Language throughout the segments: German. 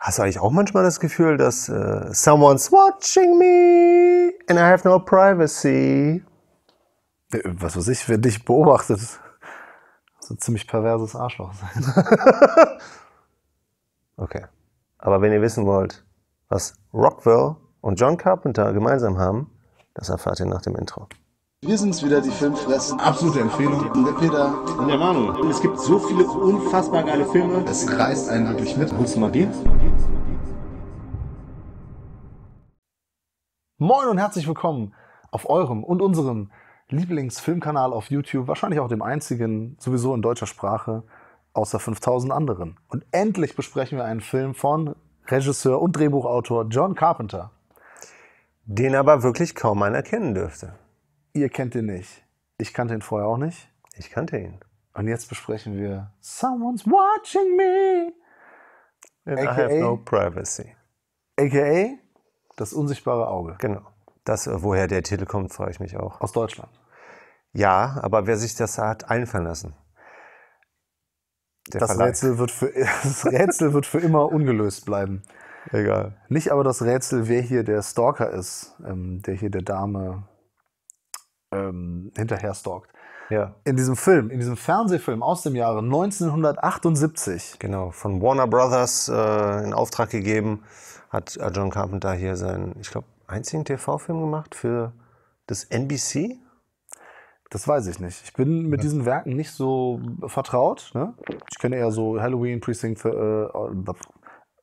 Hast du eigentlich auch manchmal das Gefühl, dass äh, someone's watching me and I have no privacy? Äh, was weiß ich, wenn dich beobachtet. So ein ziemlich perverses Arschloch sein. okay. Aber wenn ihr wissen wollt, was Rockwell und John Carpenter gemeinsam haben, das erfahrt ihr nach dem Intro. Wir sind's wieder, die Filmfressen. Absolute Empfehlung. Und Der Peter. Und der Manu. es gibt so viele unfassbar geile Filme. Es reißt einen wirklich mit. Holst du mal den? Moin und herzlich willkommen auf eurem und unserem Lieblingsfilmkanal auf YouTube. Wahrscheinlich auch dem einzigen, sowieso in deutscher Sprache, außer 5000 anderen. Und endlich besprechen wir einen Film von Regisseur und Drehbuchautor John Carpenter. Den aber wirklich kaum einer kennen dürfte ihr kennt ihn nicht. Ich kannte ihn vorher auch nicht. Ich kannte ihn. Und jetzt besprechen wir Someone's Watching Me. And AKA, I have no privacy. AKA das unsichtbare Auge. Genau. Das, äh, woher der Titel kommt, frage ich mich auch. Aus Deutschland. Ja, aber wer sich das hat einfallen lassen. Der das Rätsel, wird für, das Rätsel wird für immer ungelöst bleiben. Egal. Nicht aber das Rätsel, wer hier der Stalker ist, ähm, der hier der Dame ähm, hinterher stalkt. Ja. In diesem Film, in diesem Fernsehfilm aus dem Jahre 1978. Genau, von Warner Brothers äh, in Auftrag gegeben, hat äh, John Carpenter hier seinen, ich glaube, einzigen TV-Film gemacht für das NBC. Das weiß ich nicht. Ich bin mit ja. diesen Werken nicht so vertraut. Ne? Ich kenne eher so Halloween, Precinct, äh,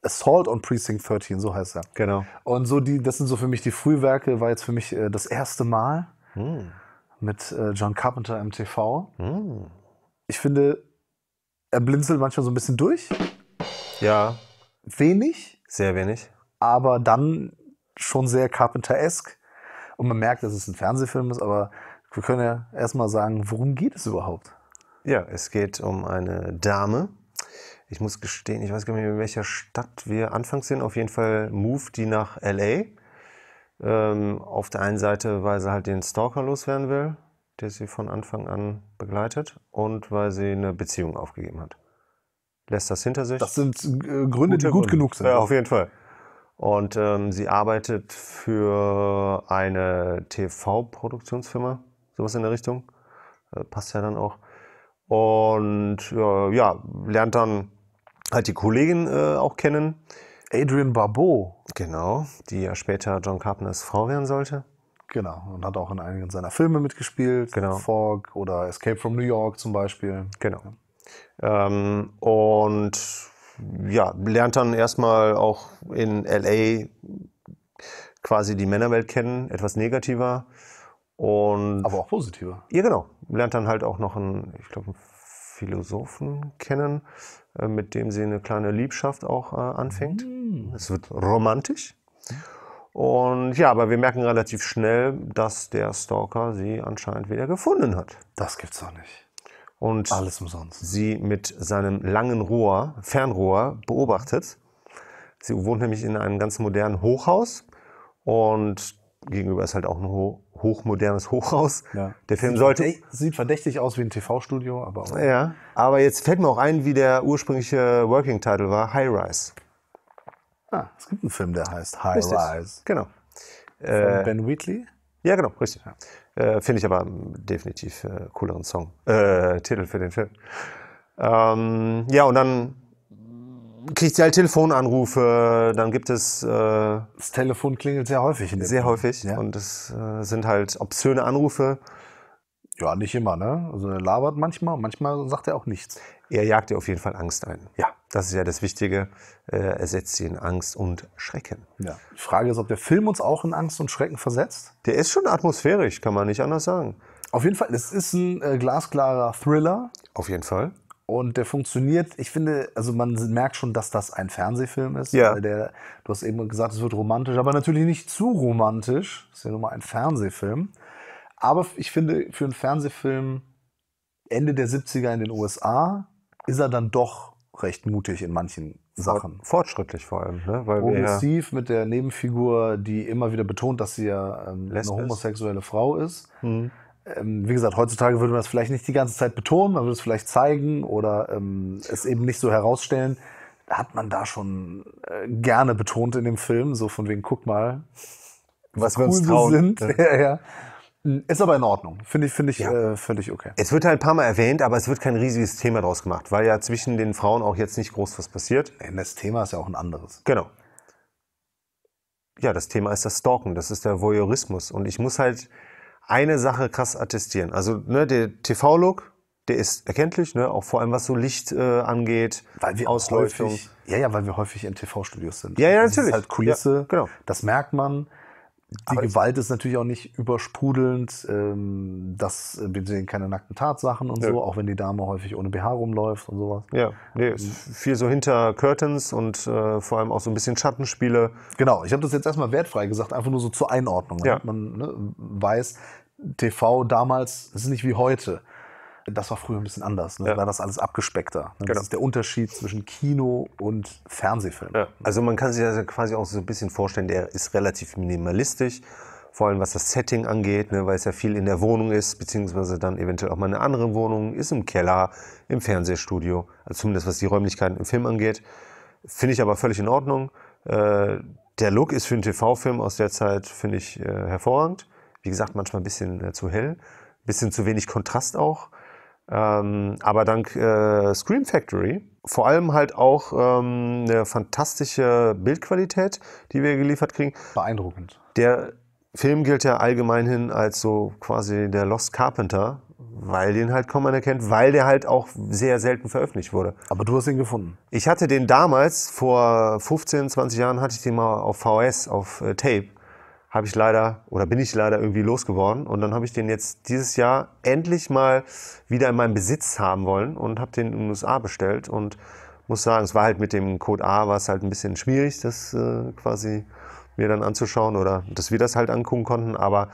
Assault on Precinct 13, so heißt er. Genau. Und so die, das sind so für mich die Frühwerke, war jetzt für mich äh, das erste Mal mhm. mit äh, John Carpenter im TV. Hm. Ich finde, er blinzelt manchmal so ein bisschen durch. Ja. Wenig. Sehr wenig. Aber dann schon sehr carpenter esque Und man merkt, dass es ein Fernsehfilm ist, aber wir können ja erstmal sagen, worum geht es überhaupt? Ja, es geht um eine Dame. Ich muss gestehen, ich weiß gar nicht mehr, in welcher Stadt wir anfangs sind. Auf jeden Fall Move die nach LA ähm, auf der einen Seite, weil sie halt den Stalker loswerden will, der sie von Anfang an begleitet, und weil sie eine Beziehung aufgegeben hat. Lässt das hinter sich. Das sind äh, Gründe, Gute die gut Gründe. genug sind. Ja, auf jeden Fall. Und ähm, sie arbeitet für eine TV-Produktionsfirma, sowas in der Richtung. Äh, passt ja dann auch. Und äh, ja, lernt dann halt die Kollegin äh, auch kennen, Adrian Barbeau. Genau, die ja später John Carpenters Frau werden sollte. Genau, und hat auch in einigen seiner Filme mitgespielt. Genau. Fog oder Escape from New York zum Beispiel. Genau. Ja. Ähm, und ja, lernt dann erstmal auch in LA quasi die Männerwelt kennen, etwas negativer. Und Aber auch positiver. Ja, genau. Lernt dann halt auch noch einen, ich glaube, einen Philosophen kennen, äh, mit dem sie eine kleine Liebschaft auch äh, anfängt. Mhm. Es wird romantisch. Und ja, aber wir merken relativ schnell, dass der Stalker sie anscheinend wieder gefunden hat. Das gibt's doch nicht. Und Alles umsonst. sie mit seinem langen Rohr, Fernrohr, beobachtet. Sie wohnt nämlich in einem ganz modernen Hochhaus und gegenüber ist halt auch ein Ho hochmodernes Hochhaus. Ja. Der Film sollte. sieht verdächtig aus wie ein TV-Studio, aber auch. Ja. Aber jetzt fällt mir auch ein, wie der ursprüngliche Working Title war: High Rise. Ah, es gibt einen Film, der heißt High richtig. Rise. Genau. Äh, Von äh, Ben Wheatley? Ja, genau, richtig. Ja. Äh, Finde ich aber definitiv äh, cooleren Song, äh, Titel für den Film. Ähm, ja, und dann kriegt ihr halt Telefonanrufe, dann gibt es... Äh, das Telefon klingelt sehr häufig. In dem sehr Moment. häufig. Ja. Und es äh, sind halt obszöne Anrufe. Ja, nicht immer, ne? Also er labert manchmal, manchmal sagt er auch nichts. Er jagt dir auf jeden Fall Angst ein. Ja. Das ist ja das Wichtige. Äh, er setzt sie in Angst und Schrecken. Ja. Die Frage ist, ob der Film uns auch in Angst und Schrecken versetzt? Der ist schon atmosphärisch, kann man nicht anders sagen. Auf jeden Fall, es ist ein äh, glasklarer Thriller. Auf jeden Fall. Und der funktioniert, ich finde, also man merkt schon, dass das ein Fernsehfilm ist. Ja. Weil Der, du hast eben gesagt, es wird romantisch, aber natürlich nicht zu romantisch. Das ist ja nun mal ein Fernsehfilm. Aber ich finde, für einen Fernsehfilm Ende der 70er in den USA ist er dann doch recht mutig in manchen Sachen. Fortschrittlich vor allem, ne? Weil Progressiv mit der Nebenfigur, die immer wieder betont, dass sie ja ähm, eine homosexuelle Frau ist. Mhm. Ähm, wie gesagt, heutzutage würde man das vielleicht nicht die ganze Zeit betonen, man würde es vielleicht zeigen oder ähm, es eben nicht so herausstellen. Hat man da schon äh, gerne betont in dem Film, so von wegen, guck mal, was wir uns trauen. sind. Ja. ja, ja. Ist aber in Ordnung. Finde ich, finde ich, ja. äh, finde okay. Es wird halt ein paar Mal erwähnt, aber es wird kein riesiges Thema draus gemacht, weil ja zwischen den Frauen auch jetzt nicht groß was passiert. Das Thema ist ja auch ein anderes. Genau. Ja, das Thema ist das Stalken, das ist der Voyeurismus. Und ich muss halt eine Sache krass attestieren. Also, ne, der TV-Look, der ist erkenntlich, ne? auch vor allem was so Licht äh, angeht, weil wir Ausläufig. Häufig, ja, ja, weil wir häufig in TV-Studios sind. Ja, ja, natürlich. Das ist halt Kulisse, ja, genau. das merkt man die Gewalt ist natürlich auch nicht übersprudelnd. Ähm, das, äh, wir sehen keine nackten Tatsachen und ja. so, auch wenn die Dame häufig ohne BH rumläuft und sowas. Ja, nee, ähm, viel so hinter Curtains und äh, vor allem auch so ein bisschen Schattenspiele. Genau, ich habe das jetzt erstmal wertfrei gesagt, einfach nur so zur Einordnung, ja. man ne, weiß, TV damals es ist nicht wie heute das war früher ein bisschen anders. Ne? Ja. Da war das alles abgespeckter. Ne? Genau. Das ist der Unterschied zwischen Kino und Fernsehfilm. Ja. Also man kann sich das ja quasi auch so ein bisschen vorstellen, der ist relativ minimalistisch. Vor allem was das Setting angeht, ne? weil es ja viel in der Wohnung ist, beziehungsweise dann eventuell auch mal eine andere Wohnung, ist im Keller, im Fernsehstudio. Also zumindest was die Räumlichkeiten im Film angeht. Finde ich aber völlig in Ordnung. Äh, der Look ist für einen TV-Film aus der Zeit, finde ich, äh, hervorragend. Wie gesagt, manchmal ein bisschen äh, zu hell, bisschen zu wenig Kontrast auch. Ähm, aber dank äh, Scream Factory, vor allem halt auch ähm, eine fantastische Bildqualität, die wir geliefert kriegen. Beeindruckend. Der Film gilt ja allgemein hin als so quasi der Lost Carpenter, weil den halt kaum einer kennt, weil der halt auch sehr selten veröffentlicht wurde. Aber du hast ihn gefunden. Ich hatte den damals, vor 15, 20 Jahren hatte ich den mal auf VS, auf äh, Tape habe ich leider oder bin ich leider irgendwie losgeworden. Und dann habe ich den jetzt dieses Jahr endlich mal wieder in meinem Besitz haben wollen und habe den in den USA bestellt und muss sagen, es war halt mit dem Code A war es halt ein bisschen schwierig, das äh, quasi mir dann anzuschauen oder dass wir das halt angucken konnten, aber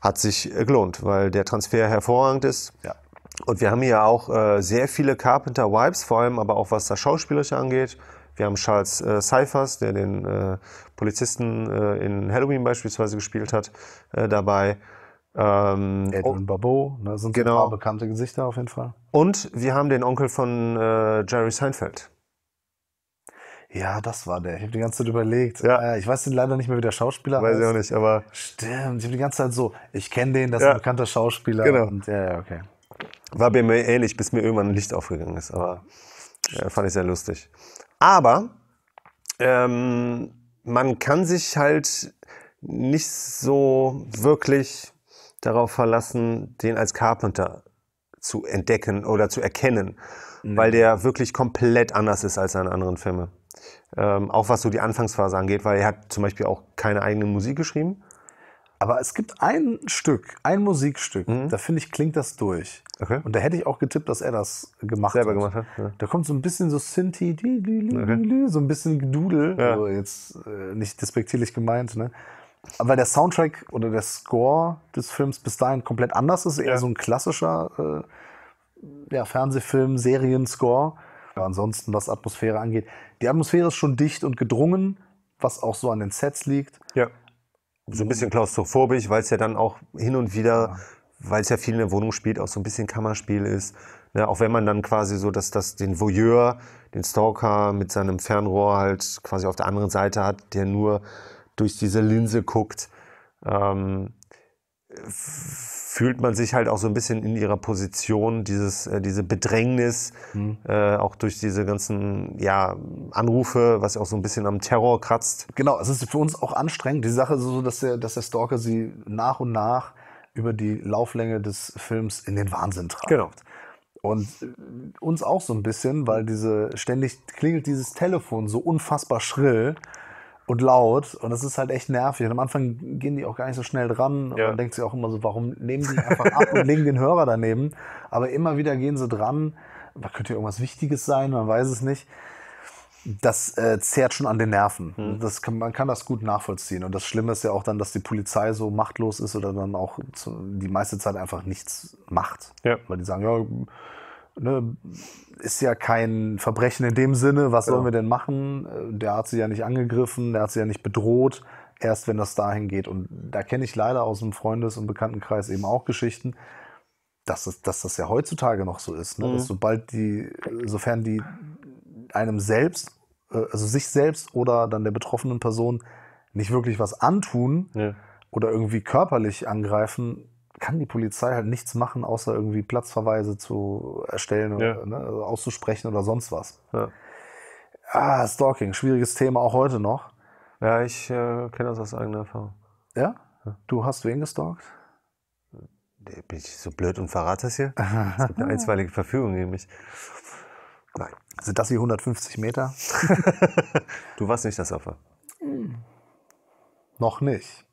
hat sich äh, gelohnt, weil der Transfer hervorragend ist. Ja. Und wir haben hier auch äh, sehr viele Carpenter Vibes, vor allem aber auch was das Schauspielerische angeht. Wir haben Charles äh, Cyphers, der den äh, Polizisten äh, in Halloween beispielsweise gespielt hat, äh, dabei. Ähm, Edwin oh, Barbeau, ne, sind genau. ein paar bekannte Gesichter auf jeden Fall. Und wir haben den Onkel von äh, Jerry Seinfeld. Ja, das war der. Ich habe die ganze Zeit überlegt. Ah, ja. ich weiß den leider nicht mehr, wie der Schauspieler weiß heißt. Weiß ich auch nicht, aber. Stimmt, ich habe die ganze Zeit so, ich kenne den, das ja. ist ein bekannter Schauspieler. Genau. Und, ja, ja, okay. War bei mir ähnlich, bis mir irgendwann ein Licht aufgegangen ist, aber ja, äh, fand ich sehr lustig. Aber ähm, man kann sich halt nicht so wirklich darauf verlassen, den als Carpenter zu entdecken oder zu erkennen, mhm. weil der wirklich komplett anders ist als seine anderen Filme. Ähm, auch was so die Anfangsphase angeht, weil er hat zum Beispiel auch keine eigene Musik geschrieben, aber es gibt ein Stück, ein Musikstück, mhm. da finde ich, klingt das durch. Okay. Und da hätte ich auch getippt, dass er das gemacht Selber hat. gemacht hat. Ja. Da kommt so ein bisschen so Synthi, okay. so ein bisschen Gedudel. Ja. Also jetzt äh, nicht despektierlich gemeint, ne? Aber der Soundtrack oder der Score des Films bis dahin komplett anders ist, eher ja. so ein klassischer äh, ja, Fernsehfilm, Serien-Score. Ja, ansonsten, was Atmosphäre angeht. Die Atmosphäre ist schon dicht und gedrungen, was auch so an den Sets liegt. Ja so ein bisschen klaustrophobisch, weil es ja dann auch hin und wieder, weil es ja viel in der Wohnung spielt, auch so ein bisschen Kammerspiel ist. Ne? Auch wenn man dann quasi so, dass das den Voyeur, den Stalker mit seinem Fernrohr halt quasi auf der anderen Seite hat, der nur durch diese Linse guckt. Ähm, fühlt man sich halt auch so ein bisschen in ihrer Position, dieses, äh, diese Bedrängnis, mhm. äh, auch durch diese ganzen ja, Anrufe, was auch so ein bisschen am Terror kratzt. Genau, es ist für uns auch anstrengend, die Sache so, dass der, dass der Stalker sie nach und nach über die Lauflänge des Films in den Wahnsinn treibt. Genau. Und äh, uns auch so ein bisschen, weil diese ständig klingelt dieses Telefon so unfassbar schrill und laut und das ist halt echt nervig. Und am Anfang gehen die auch gar nicht so schnell dran und man denkt sich auch immer so, warum nehmen die einfach ab und legen den Hörer daneben? Aber immer wieder gehen sie dran. Da könnte ja irgendwas Wichtiges sein, man weiß es nicht. Das äh, zehrt schon an den Nerven. Hm. Das kann, man kann das gut nachvollziehen. Und das Schlimme ist ja auch dann, dass die Polizei so machtlos ist oder dann auch zu, die meiste Zeit einfach nichts macht. Ja. Weil die sagen, ja, ne, ist ja kein Verbrechen in dem Sinne, was genau. sollen wir denn machen? Äh, der hat sie ja nicht angegriffen, der hat sie ja nicht bedroht, erst wenn das dahin geht. Und da kenne ich leider aus dem Freundes- und Bekanntenkreis eben auch Geschichten, dass das, dass das ja heutzutage noch so ist. Ne? Mhm. sobald die, sofern die einem selbst, äh, also sich selbst oder dann der betroffenen Person nicht wirklich was antun ja. oder irgendwie körperlich angreifen, kann die Polizei halt nichts machen, außer irgendwie Platzverweise zu erstellen oder ne, also auszusprechen oder sonst was. Ah, Stalking, schwieriges Thema auch heute noch. Ja, ich äh, kenne das aus eigener Erfahrung. Ja? Du hast wen gestalkt? Bin ich so blöd und verrate das hier? Es gibt eine einstweilige Verfügung gegen mich. Nein. Sind das wie 150 Meter? du warst nicht das Opfer. Hm. Noch nicht.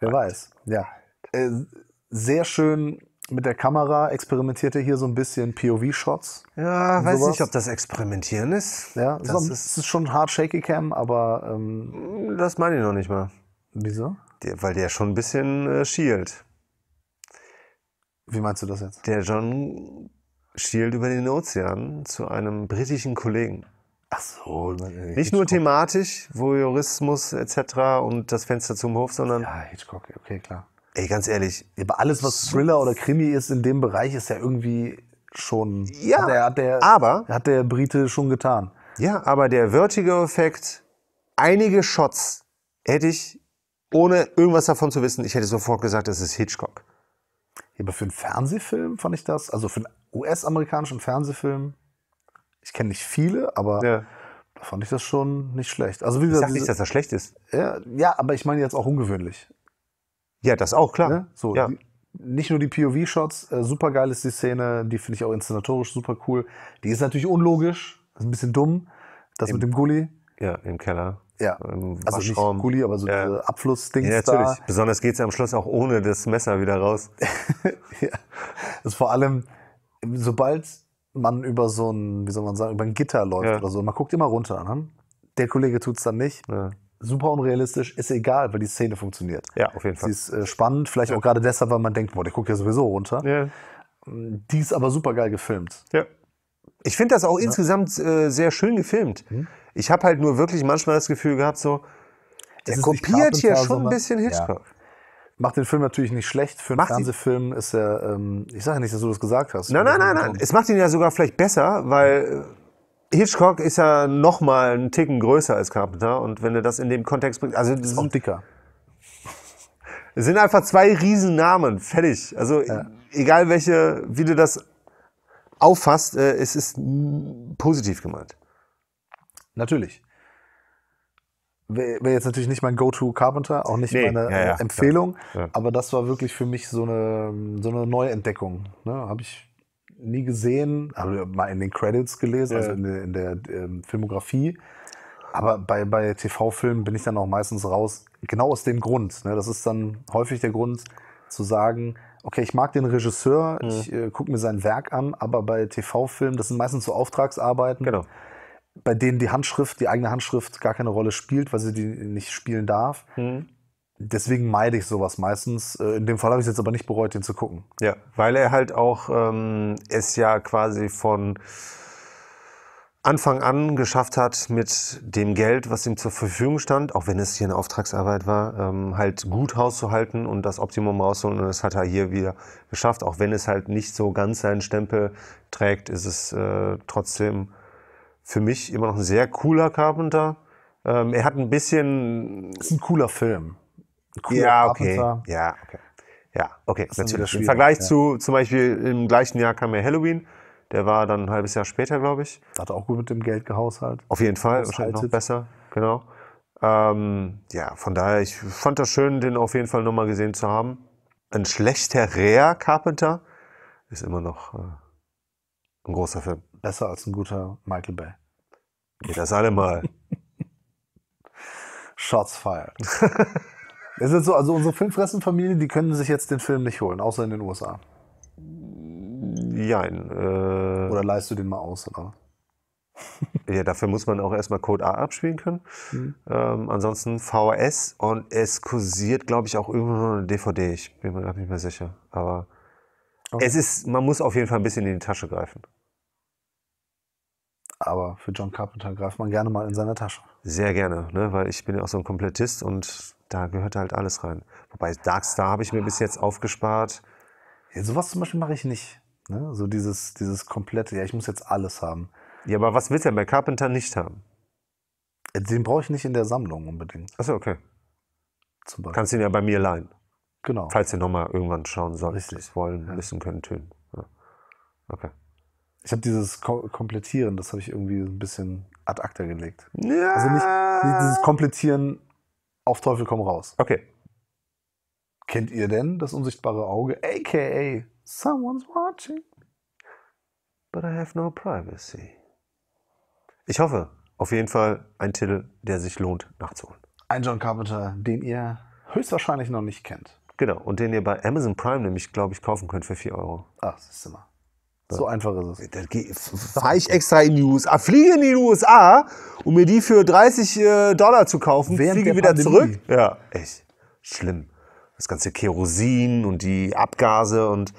Wer Nein. weiß. Ja, äh, sehr schön mit der Kamera experimentiert er hier so ein bisschen POV-Shots. Ja, weiß sowas. nicht, ob das Experimentieren ist. Ja, das so, ist, ist, schon hart shaky cam, aber. Ähm, das meine ich noch nicht mal. Wieso? Der, weil der schon ein bisschen äh, schielt. Wie meinst du das jetzt? Der John schielt über den Ozean zu einem britischen Kollegen. Ach so, nicht nur thematisch, Voyeurismus etc. und das Fenster zum Hof, sondern. Ja, Hitchcock, okay, klar. Ey, ganz ehrlich, aber alles, was Thriller oder Krimi ist in dem Bereich, ist ja irgendwie schon. Ja, hat der, hat der, aber. Hat der Brite schon getan. Ja, aber der Vertigo-Effekt, einige Shots hätte ich, ohne irgendwas davon zu wissen, ich hätte sofort gesagt, es ist Hitchcock. Ja, aber für einen Fernsehfilm fand ich das, also für einen US-amerikanischen Fernsehfilm, ich kenne nicht viele, aber. Ja da fand ich das schon nicht schlecht. Also wie gesagt, ich sag nicht, dass das schlecht ist. Ja, ja aber ich meine jetzt auch ungewöhnlich. Ja, das auch, klar. Ne? So, ja. die, nicht nur die POV-Shots, äh, super geil ist die Szene, die finde ich auch inszenatorisch super cool. Die ist natürlich unlogisch, ist ein bisschen dumm. Das Im, mit dem Gully. Ja, im Keller. Ja, im also nicht Gully, aber so ja. diese Abflussdings ja, natürlich. Da. Besonders geht es ja am Schluss auch ohne das Messer wieder raus. ja. Das ist vor allem, sobald man über so ein, wie soll man sagen, über ein Gitter läuft ja. oder so, man guckt immer runter. Ne? Der Kollege tut es dann nicht. Ja super unrealistisch, ist egal, weil die Szene funktioniert. Ja, auf jeden Fall. Sie ist äh, spannend, vielleicht ja. auch gerade deshalb, weil man denkt, boah, der guckt ja sowieso runter. Ja. Die ist aber super geil gefilmt. Ja. Ich finde das auch ja. insgesamt äh, sehr schön gefilmt. Mhm. Ich habe halt nur wirklich manchmal das Gefühl gehabt, so, der kopiert hier schon ein bisschen Hitchcock. Ja. Macht den Film natürlich nicht schlecht. Für einen macht Fernsehfilm ist er, ähm, ich sage ja nicht, dass du das gesagt hast. Nein, nein, nein, nein. Es macht ihn ja sogar vielleicht besser, weil äh, Hitchcock ist ja noch mal einen Ticken größer als Carpenter und wenn du das in dem Kontext bringst, also das ist auch dicker. Es sind einfach zwei Riesennamen, fertig. Also ja. egal welche, wie du das auffasst, äh, es ist positiv gemeint. Natürlich. Wäre jetzt natürlich nicht mein Go-To Carpenter, auch nicht nee, meine ja, ja, äh, Empfehlung, aber das war wirklich für mich so eine, so eine Neuentdeckung. Ne? Habe ich nie gesehen, habe mal in den Credits gelesen, also ja. also in der, in der ähm, Filmografie. Aber bei, bei TV-Filmen bin ich dann auch meistens raus, genau aus dem Grund. Ne? Das ist dann häufig der Grund zu sagen, okay, ich mag den Regisseur, mhm. ich äh, gucke mir sein Werk an, aber bei TV-Filmen, das sind meistens so Auftragsarbeiten, genau. bei denen die Handschrift, die eigene Handschrift gar keine Rolle spielt, weil sie die nicht spielen darf. Mhm deswegen meide ich sowas meistens. Äh, in dem Fall habe ich es jetzt aber nicht bereut, den zu gucken. Ja, weil er halt auch ähm, es ja quasi von Anfang an geschafft hat, mit dem Geld, was ihm zur Verfügung stand, auch wenn es hier eine Auftragsarbeit war, ähm, halt gut Haus und das Optimum rausholen. Und das hat er hier wieder geschafft. Auch wenn es halt nicht so ganz seinen Stempel trägt, ist es äh, trotzdem für mich immer noch ein sehr cooler Carpenter. Ähm, er hat ein bisschen. Das ist ein cooler Film. Cool, ja, okay. ja, okay. Ja, okay. Das Natürlich. Im Vergleich ja. zu zum Beispiel im gleichen Jahr kam ja Halloween. Der war dann ein halbes Jahr später, glaube ich. Das hat auch gut mit dem Geld gehaushalt. Auf jeden Fall, wahrscheinlich noch besser. Genau. Ähm, ja, von daher, ich fand das schön, den auf jeden Fall nochmal gesehen zu haben. Ein schlechter Rea Carpenter ist immer noch äh, ein großer Film. Besser als ein guter Michael Bay. Geht das alle mal. Shots fired. Es ist so, also unsere Filmfressenfamilie, die können sich jetzt den Film nicht holen, außer in den USA. Nein. Äh, oder leihst du den mal aus, oder? ja, dafür muss man auch erstmal Code A abspielen können. Mhm. Ähm, ansonsten VHS und es kursiert, glaube ich, auch irgendwo noch eine DVD. Ich bin mir gerade nicht mehr sicher. Aber okay. es ist, man muss auf jeden Fall ein bisschen in die Tasche greifen. Aber für John Carpenter greift man gerne mal in seine Tasche. Sehr gerne, ne? weil ich bin ja auch so ein Komplettist und da gehört halt alles rein. Wobei Darkstar habe ich mir bis jetzt aufgespart. Ja, sowas zum Beispiel mache ich nicht. Ne? So dieses, dieses komplette, ja, ich muss jetzt alles haben. Ja, aber was willst du denn bei Carpenter nicht haben? Äh, den brauche ich nicht in der Sammlung unbedingt. Achso, okay. Zum Beispiel. Kannst ihn ja bei mir leihen. Genau. Falls ihr nochmal irgendwann schauen solltet, Richtig. das wollen, ja. müssen, können, tun. Ja. Okay. Ich habe dieses Ko Komplettieren, das habe ich irgendwie ein bisschen ad acta gelegt. Ja. Also nicht dieses Komplettieren auf Teufel komm raus. Okay. Kennt ihr denn das unsichtbare Auge, aka Someone's watching, but I have no privacy? Ich hoffe, auf jeden Fall ein Titel, der sich lohnt nachzuholen. Ein John Carpenter, den ihr höchstwahrscheinlich noch nicht kennt. Genau, und den ihr bei Amazon Prime nämlich, glaube ich, kaufen könnt für 4 Euro. Ach, das ist immer. So einfach ist es. Äh, da fahre ich extra in die USA, fliege in die USA, um mir die für 30 äh, Dollar zu kaufen, Während fliege wieder zurück. Ja, echt schlimm. Das ganze Kerosin und die Abgase und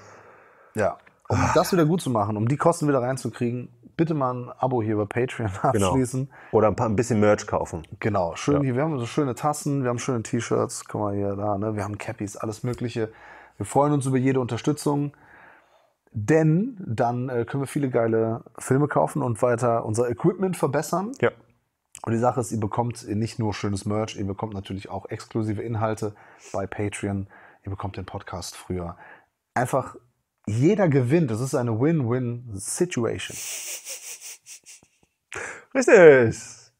ja. Um ah. das wieder gut zu machen, um die Kosten wieder reinzukriegen, bitte mal ein Abo hier bei Patreon genau. abschließen. Genau. Oder ein, paar, ein bisschen Merch kaufen. Genau, schön ja. hier. Wir haben so schöne Tassen, wir haben schöne T-Shirts, guck mal hier da, ne? Wir haben Cappies, alles Mögliche. Wir freuen uns über jede Unterstützung. Denn dann äh, können wir viele geile Filme kaufen und weiter unser Equipment verbessern. Ja. Und die Sache ist, ihr bekommt nicht nur schönes Merch, ihr bekommt natürlich auch exklusive Inhalte bei Patreon. Ihr bekommt den Podcast früher. Einfach jeder gewinnt. Das ist eine Win-Win-Situation. Richtig.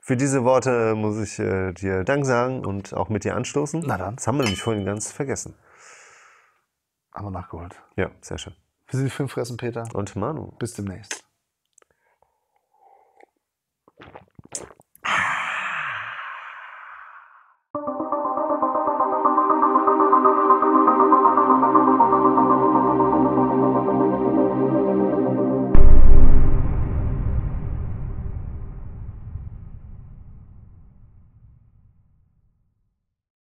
Für diese Worte muss ich äh, dir Dank sagen und auch mit dir anstoßen. Na dann. Das haben wir nämlich vorhin ganz vergessen. Haben wir nachgeholt. Ja, sehr schön. Wir sind die fünf Fressen Peter. Und Manu. Bis demnächst.